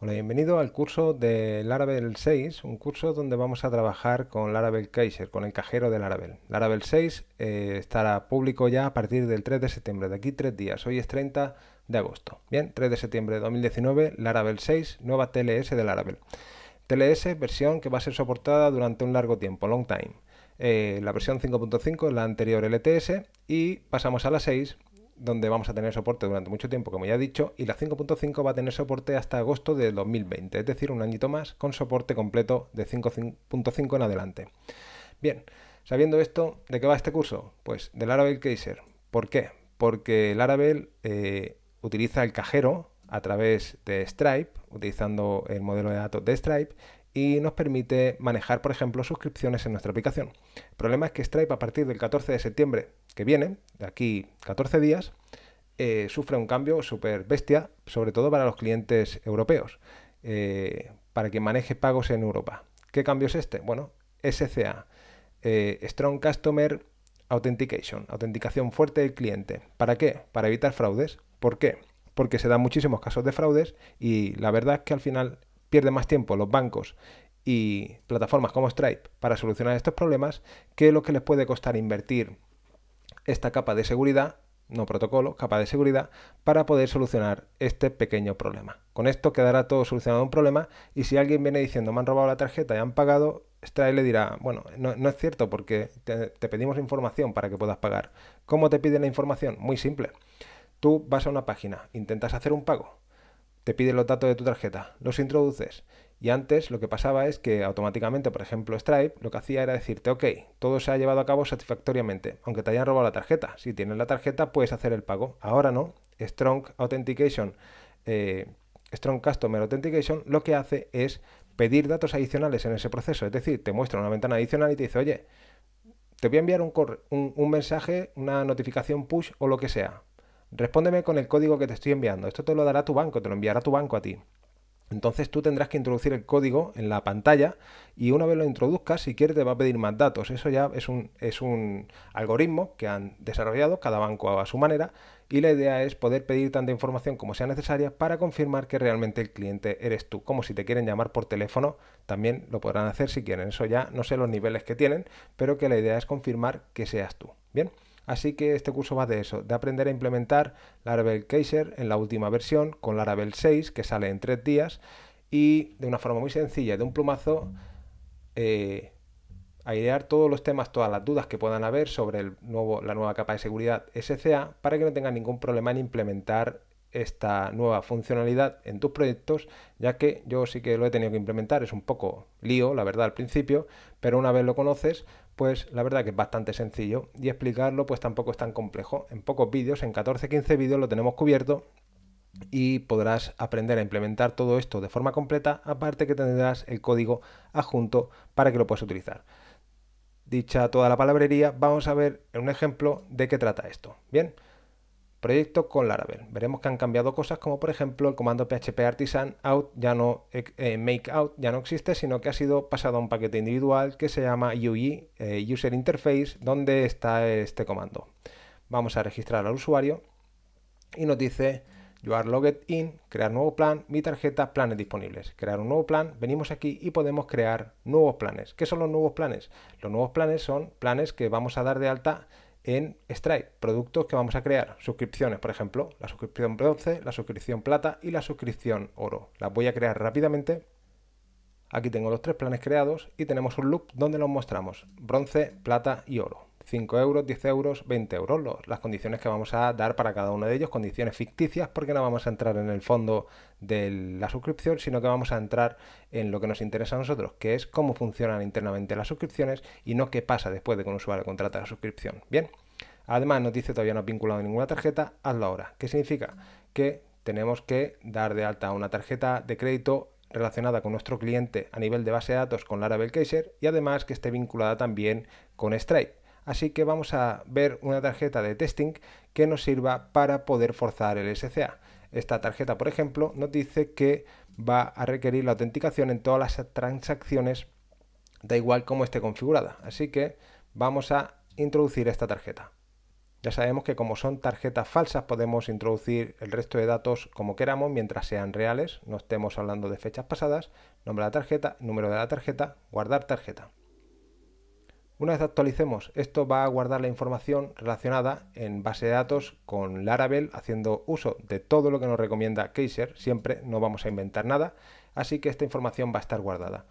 Hola, bienvenido al curso de Laravel 6, un curso donde vamos a trabajar con Laravel Kaiser, con el cajero de Laravel. Laravel 6 eh, estará público ya a partir del 3 de septiembre, de aquí tres días, hoy es 30 de agosto. Bien, 3 de septiembre de 2019, Laravel 6, nueva TLS de Laravel. TLS, versión que va a ser soportada durante un largo tiempo, long time. Eh, la versión 5.5 es la anterior LTS y pasamos a la 6 donde vamos a tener soporte durante mucho tiempo, como ya he dicho, y la 5.5 va a tener soporte hasta agosto de 2020, es decir, un añito más con soporte completo de 5.5 en adelante. Bien, sabiendo esto, ¿de qué va este curso? Pues del Laravel Kaiser. ¿Por qué? Porque el eh, utiliza el cajero a través de Stripe, utilizando el modelo de datos de Stripe, y nos permite manejar, por ejemplo, suscripciones en nuestra aplicación. El problema es que Stripe a partir del 14 de septiembre que viene, de aquí 14 días, eh, sufre un cambio súper bestia, sobre todo para los clientes europeos, eh, para que maneje pagos en Europa. ¿Qué cambio es este? Bueno, SCA, eh, Strong Customer Authentication, autenticación fuerte del cliente. ¿Para qué? Para evitar fraudes. ¿Por qué? Porque se dan muchísimos casos de fraudes y la verdad es que al final pierden más tiempo los bancos y plataformas como Stripe para solucionar estos problemas que lo que les puede costar invertir esta capa de seguridad, no protocolo, capa de seguridad, para poder solucionar este pequeño problema. Con esto quedará todo solucionado un problema y si alguien viene diciendo me han robado la tarjeta y han pagado, Stripe le dirá, bueno, no, es cierto porque te, te pedimos información para que puedas pagar. ¿Cómo te piden la información? Muy simple. Tú vas a una página, intentas hacer un pago, te pide los datos de tu tarjeta, los introduces. Y antes lo que pasaba es que automáticamente, por ejemplo, Stripe lo que hacía era decirte, ok, todo se ha llevado a cabo satisfactoriamente, aunque te hayan robado la tarjeta. Si tienes la tarjeta, puedes hacer el pago. Ahora no. Strong Authentication, eh, Strong Customer Authentication, lo que hace es pedir datos adicionales en ese proceso. Es decir, te muestra una ventana adicional y te dice, oye, te voy a enviar un mensaje, una notificación push o lo que sea Respóndeme con el código que te estoy enviando. Esto te lo dará tu banco, te lo enviará tu banco a ti. Entonces tú tendrás que introducir el código en la pantalla y una vez lo introduzcas, si quieres, te va a pedir más datos. Eso ya es un, es un algoritmo que han desarrollado cada banco a su manera y la idea es poder pedir tanta información como sea necesaria para confirmar que realmente el cliente eres tú. Como si te quieren llamar por teléfono, también lo podrán hacer si quieren. Eso ya no sé los niveles que tienen, pero que la idea es confirmar que seas tú. Bien. Así que este curso va de eso, de aprender a implementar Laravel Kaiser en la última versión con Laravel 6 que sale en tres días y de una forma muy sencilla, de un plumazo, eh, airear todos los temas, todas las dudas que puedan haber sobre la nueva capa de seguridad SCA para que no tengan ningún problema en implementar esta nueva funcionalidad en tus proyectos, ya que yo sí que lo he tenido que implementar, es un poco lío, la verdad, al principio, pero una vez lo conoces, pues la verdad que es bastante sencillo y explicarlo pues tampoco es tan complejo. En pocos vídeos, en 14-15 vídeos lo tenemos cubierto y podrás aprender a implementar todo esto de forma completa, aparte que tendrás el código adjunto para que lo puedas utilizar. Dicha toda la palabrería, vamos a ver en un ejemplo de qué trata esto. Bien, Proyecto con Laravel. Veremos que han cambiado cosas como por ejemplo el comando PHP artisan out ya no eh, eh, make out ya no existe, sino que ha sido pasado a un paquete individual que se llama UI eh, User Interface, donde está este comando. Vamos a registrar al usuario y nos dice You are logged in, crear nuevo plan, mi tarjeta, planes disponibles. Crear un nuevo plan, venimos aquí y podemos crear nuevos planes. ¿Qué son los nuevos planes? Los nuevos planes son planes que vamos a dar de alta en Stripe, productos que vamos a crear, suscripciones, por ejemplo, la suscripción bronce, la suscripción plata y la suscripción oro. Las voy a crear rápidamente. Aquí tengo los tres planes creados y tenemos un loop donde los mostramos, bronce, plata y oro. 5 euros, 10 euros, 20 euros, las condiciones que vamos a dar para cada uno de ellos, condiciones ficticias, porque no vamos a entrar en el fondo de la suscripción, sino que vamos a entrar en lo que nos interesa a nosotros, que es cómo funcionan internamente las suscripciones y no qué pasa después de que un usuario contrata la suscripción. Bien, además nos dice todavía no ha vinculado ninguna tarjeta, hazlo ahora. ¿Qué significa? Que tenemos que dar de alta una tarjeta de crédito relacionada con nuestro cliente a nivel de base de datos con lara Kaiser y además que esté vinculada también con Stripe. Así que vamos a ver una tarjeta de testing que nos sirva para poder forzar el SCA. Esta tarjeta, por ejemplo, nos dice que va a requerir la autenticación en todas las transacciones, da igual cómo esté configurada. Así que vamos a introducir esta tarjeta. Ya sabemos que como son tarjetas falsas podemos introducir el resto de datos como queramos mientras sean reales, no estemos hablando de fechas pasadas, nombre de la tarjeta, número de la tarjeta, guardar tarjeta. Una vez actualicemos, esto va a guardar la información relacionada en base de datos con Laravel, haciendo uso de todo lo que nos recomienda Kaiser. Siempre no vamos a inventar nada, así que esta información va a estar guardada.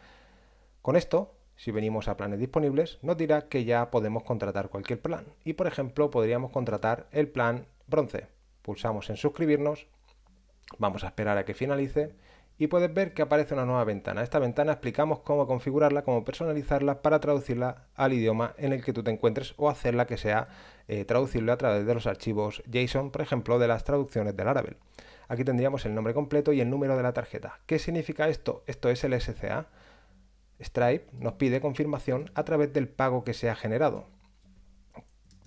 Con esto, si venimos a planes disponibles, nos dirá que ya podemos contratar cualquier plan. Y por ejemplo, podríamos contratar el plan bronce. Pulsamos en suscribirnos, vamos a esperar a que finalice y puedes ver que aparece una nueva ventana. Esta ventana explicamos cómo configurarla, cómo personalizarla para traducirla al idioma en el que tú te encuentres o hacerla que sea eh, traducible a través de los archivos JSON, por ejemplo, de las traducciones del árabe. Aquí tendríamos el nombre completo y el número de la tarjeta. ¿Qué significa esto? Esto es el SCA. Stripe nos pide confirmación a través del pago que se ha generado.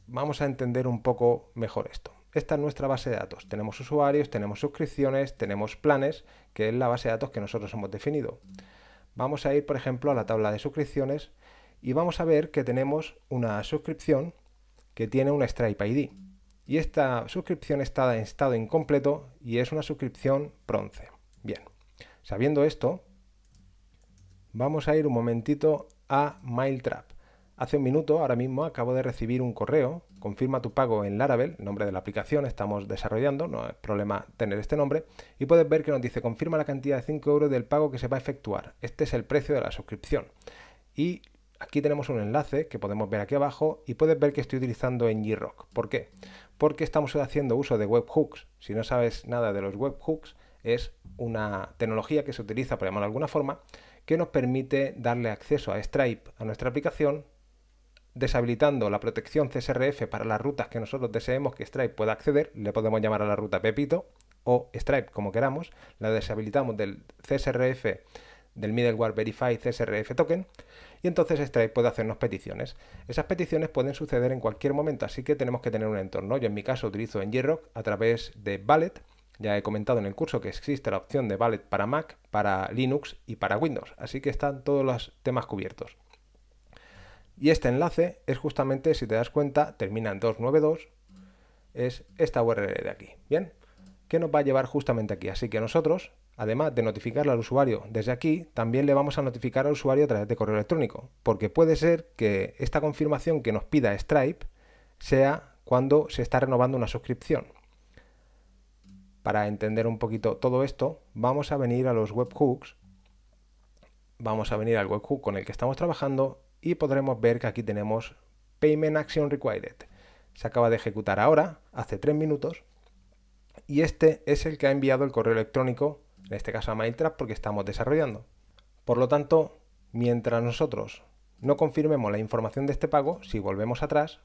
Vamos a entender un poco mejor esto esta es nuestra base de datos. Tenemos usuarios, tenemos suscripciones, tenemos planes, que es la base de datos que nosotros hemos definido. Vamos a ir, por ejemplo, a la tabla de suscripciones y vamos a ver que tenemos una suscripción que tiene un Stripe ID. Y esta suscripción está en estado incompleto y es una suscripción PRONCE. Bien, sabiendo esto, vamos a ir un momentito a MailTrap. Hace un minuto, ahora mismo, acabo de recibir un correo, confirma tu pago en Laravel, nombre de la aplicación estamos desarrollando, no es problema tener este nombre, y puedes ver que nos dice confirma la cantidad de 5 euros del pago que se va a efectuar. Este es el precio de la suscripción. Y aquí tenemos un enlace que podemos ver aquí abajo y puedes ver que estoy utilizando en G-Rock. ¿Por qué? Porque estamos haciendo uso de webhooks. Si no sabes nada de los webhooks, es una tecnología que se utiliza, por llamarlo de alguna forma, que nos permite darle acceso a Stripe, a nuestra aplicación, deshabilitando la protección CSRF para las rutas que nosotros deseemos que Stripe pueda acceder, le podemos llamar a la ruta Pepito o Stripe como queramos, la deshabilitamos del CSRF del middleware verify CSRF token y entonces Stripe puede hacernos peticiones. Esas peticiones pueden suceder en cualquier momento, así que tenemos que tener un entorno. Yo en mi caso utilizo en JRock a través de Ballet. Ya he comentado en el curso que existe la opción de Valet para Mac, para Linux y para Windows, así que están todos los temas cubiertos. Y este enlace es justamente, si te das cuenta, termina en 292, es esta URL de aquí, ¿bien? Que nos va a llevar justamente aquí. Así que nosotros, además de notificarle al usuario desde aquí, también le vamos a notificar al usuario a través de correo electrónico, porque puede ser que esta confirmación que nos pida Stripe sea cuando se está renovando una suscripción. Para entender un poquito todo esto, vamos a venir a los webhooks, vamos a venir al webhook con el que estamos trabajando y podremos ver que aquí tenemos Payment Action Required. Se acaba de ejecutar ahora, hace 3 minutos, y este es el que ha enviado el correo electrónico, en este caso a Mailtrap porque estamos desarrollando. Por lo tanto, mientras nosotros no confirmemos la información de este pago, si volvemos atrás,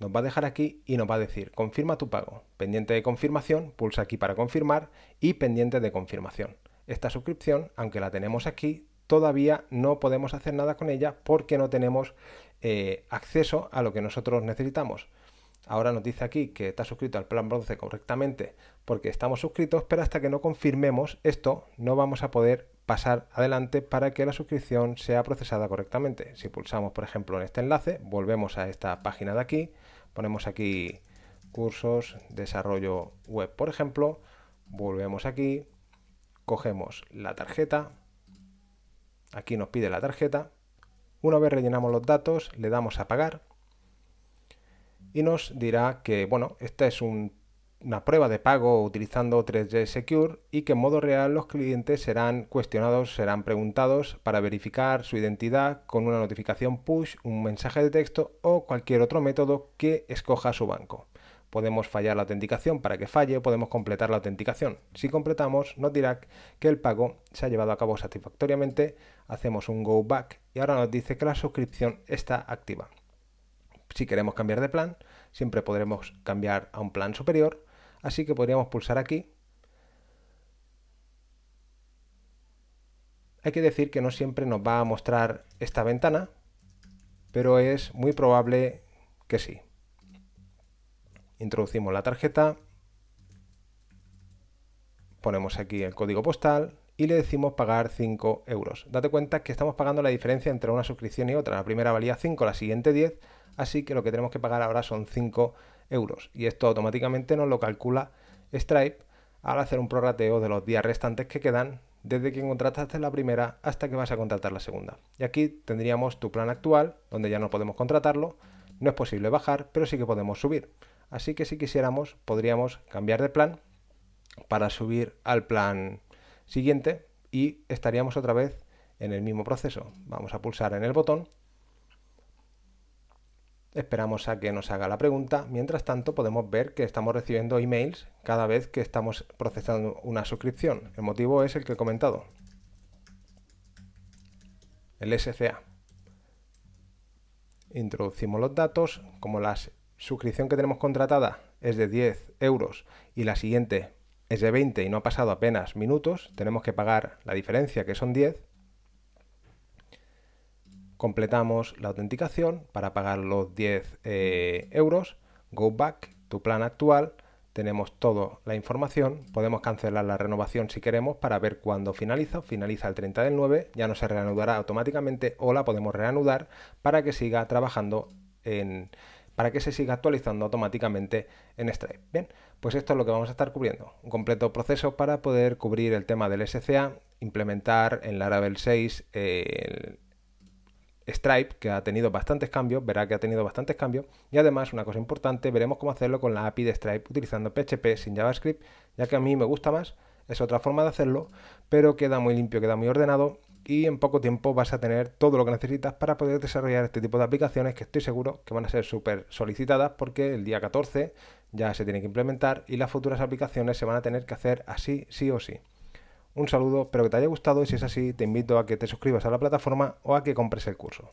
nos va a dejar aquí y nos va a decir confirma tu pago. Pendiente de confirmación, pulsa aquí para confirmar y pendiente de confirmación. Esta suscripción, aunque la tenemos aquí, todavía no podemos hacer nada con ella porque no tenemos eh, acceso a lo que nosotros necesitamos. Ahora nos dice aquí que está suscrito al plan bronce correctamente porque estamos suscritos, pero hasta que no confirmemos esto no vamos a poder pasar adelante para que la suscripción sea procesada correctamente. Si pulsamos, por ejemplo, en este enlace, volvemos a esta página de aquí, ponemos aquí cursos, desarrollo web, por ejemplo, volvemos aquí, cogemos la tarjeta, Aquí nos pide la tarjeta. Una vez rellenamos los datos, le damos a pagar y nos dirá que, bueno, esta es una prueba de pago utilizando 3G Secure y que en modo real los clientes serán cuestionados, serán preguntados para verificar su identidad con una notificación push, un mensaje de texto o cualquier otro método que escoja su banco podemos fallar la autenticación para que falle, podemos completar la autenticación. Si completamos, nos dirá que el pago se ha llevado a cabo satisfactoriamente, hacemos un go back y ahora nos dice que la suscripción está activa. Si queremos cambiar de plan, siempre podremos cambiar a un plan superior, así que podríamos pulsar aquí. Hay que decir que no siempre nos va a mostrar esta ventana, pero es muy probable que sí. Introducimos la tarjeta, ponemos aquí el código postal y le decimos pagar 5 euros. Date cuenta que estamos pagando la diferencia entre una suscripción y otra. La primera valía 5, la siguiente 10, así que lo que tenemos que pagar ahora son 5 euros. Y esto automáticamente nos lo calcula Stripe al hacer un prorrateo de los días restantes que quedan desde que contrataste la primera hasta que vas a contratar la segunda. Y aquí tendríamos tu plan actual, donde ya no podemos contratarlo, no es posible bajar, pero sí que podemos subir. Así que si quisiéramos, podríamos cambiar de plan para subir al plan siguiente y estaríamos otra vez en el mismo proceso. Vamos a pulsar en el botón. Esperamos a que nos haga la pregunta. Mientras tanto, podemos ver que estamos recibiendo emails cada vez que estamos procesando una suscripción. El motivo es el que he comentado. El SCA. Introducimos los datos como las suscripción que tenemos contratada es de 10 euros y la siguiente es de 20 y no ha pasado apenas minutos, tenemos que pagar la diferencia que son 10. Completamos la autenticación para pagar los 10 eh, euros. Go back, tu plan actual. Tenemos toda la información. Podemos cancelar la renovación si queremos para ver cuándo finaliza. Finaliza el 30 del 9, ya no se reanudará automáticamente o la podemos reanudar para que siga trabajando en, para que se siga actualizando automáticamente en Stripe. Bien, pues esto es lo que vamos a estar cubriendo. Un completo proceso para poder cubrir el tema del SCA, implementar en Laravel 6 eh, el Stripe, que ha tenido bastantes cambios, verá que ha tenido bastantes cambios, y además, una cosa importante, veremos cómo hacerlo con la API de Stripe utilizando PHP sin JavaScript, ya que a mí me gusta más, es otra forma de hacerlo, pero queda muy limpio, queda muy ordenado, y en poco tiempo vas a tener todo lo que necesitas para poder desarrollar este tipo de aplicaciones que estoy seguro que van a ser súper solicitadas porque el día 14 ya se tiene que implementar y las futuras aplicaciones se van a tener que hacer así sí o sí. Un saludo, espero que te haya gustado y si es así te invito a que te suscribas a la plataforma o a que compres el curso.